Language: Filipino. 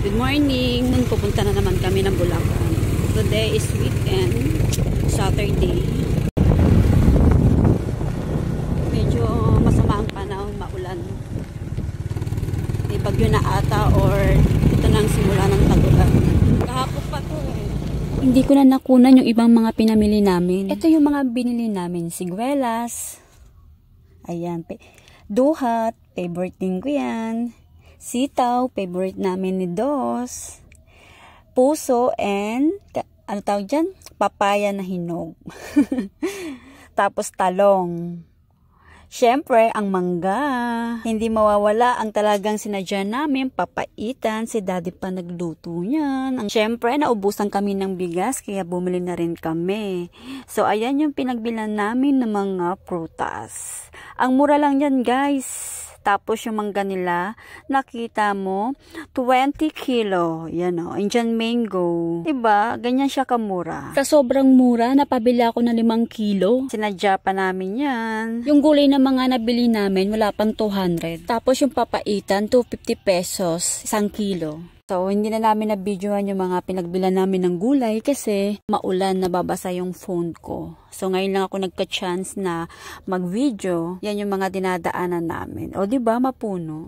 Good morning! Nun pupunta na naman kami ng Bulacan. Today is weekend, Saturday. Medyo masama ang panahon, maulan. May bagyo na ata or ito na ang simula ng tagulan. Kahapon pa to eh. Hindi ko na nakunan yung ibang mga pinamili namin. Ito yung mga binili namin. Siguelas. Ayan. Duhat. Favorite din ko yan sitaw, favorite namin ni Dos, puso, and, ano tawag dyan? Papaya na hinog. Tapos talong. Siyempre, ang mangga. Hindi mawawala ang talagang sinadya namin, papaitan. Si daddy pa nagluto niyan. Siyempre, naubusan kami ng bigas, kaya bumili na rin kami. So, ayan yung pinagbilan namin ng mga prutas. Ang mura lang yan, guys. Tapos yung mangga nila, nakita mo, 20 kilo. Yan o, Indian mango. Diba? Ganyan siya kamura. Sa sobrang mura, napabili ako na 5 kilo. Sinadya pa namin yan. Yung gulay na mga nabili namin, wala pang 200. Tapos yung papaitan, 250 pesos, 1 kilo. So, hindi na namin na-videoan yung mga pinagbilan namin ng gulay kasi maulan nababasa yung phone ko. So, ngayon lang ako nagka-chance na mag-video. Yan yung mga dinadaanan namin. O, ba diba, mapuno.